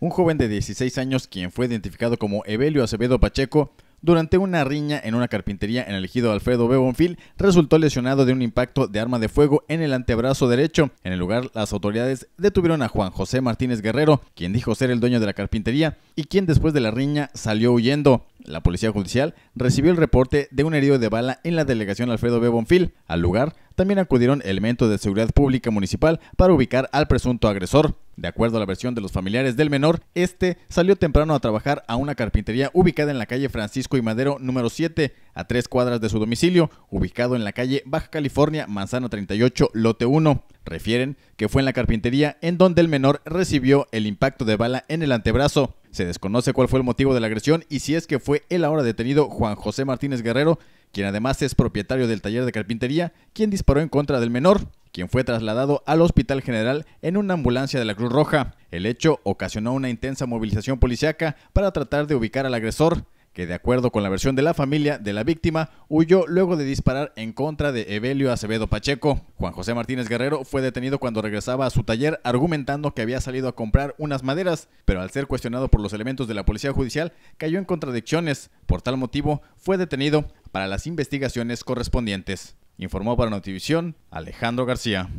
un joven de 16 años quien fue identificado como Evelio Acevedo Pacheco durante una riña en una carpintería en el ejido Alfredo B. resultó lesionado de un impacto de arma de fuego en el antebrazo derecho. En el lugar, las autoridades detuvieron a Juan José Martínez Guerrero, quien dijo ser el dueño de la carpintería y quien después de la riña salió huyendo. La policía judicial recibió el reporte de un herido de bala en la delegación Alfredo B. Al lugar también acudieron elementos de seguridad pública municipal para ubicar al presunto agresor. De acuerdo a la versión de los familiares del menor, este salió temprano a trabajar a una carpintería ubicada en la calle Francisco y Madero número 7, a tres cuadras de su domicilio, ubicado en la calle Baja California, Manzano 38, lote 1. Refieren que fue en la carpintería en donde el menor recibió el impacto de bala en el antebrazo. Se desconoce cuál fue el motivo de la agresión y si es que fue el ahora detenido Juan José Martínez Guerrero, quien además es propietario del taller de carpintería, quien disparó en contra del menor quien fue trasladado al Hospital General en una ambulancia de la Cruz Roja. El hecho ocasionó una intensa movilización policiaca para tratar de ubicar al agresor, que de acuerdo con la versión de la familia de la víctima, huyó luego de disparar en contra de Evelio Acevedo Pacheco. Juan José Martínez Guerrero fue detenido cuando regresaba a su taller argumentando que había salido a comprar unas maderas, pero al ser cuestionado por los elementos de la Policía Judicial cayó en contradicciones. Por tal motivo, fue detenido para las investigaciones correspondientes. Informó para Notivisión Alejandro García.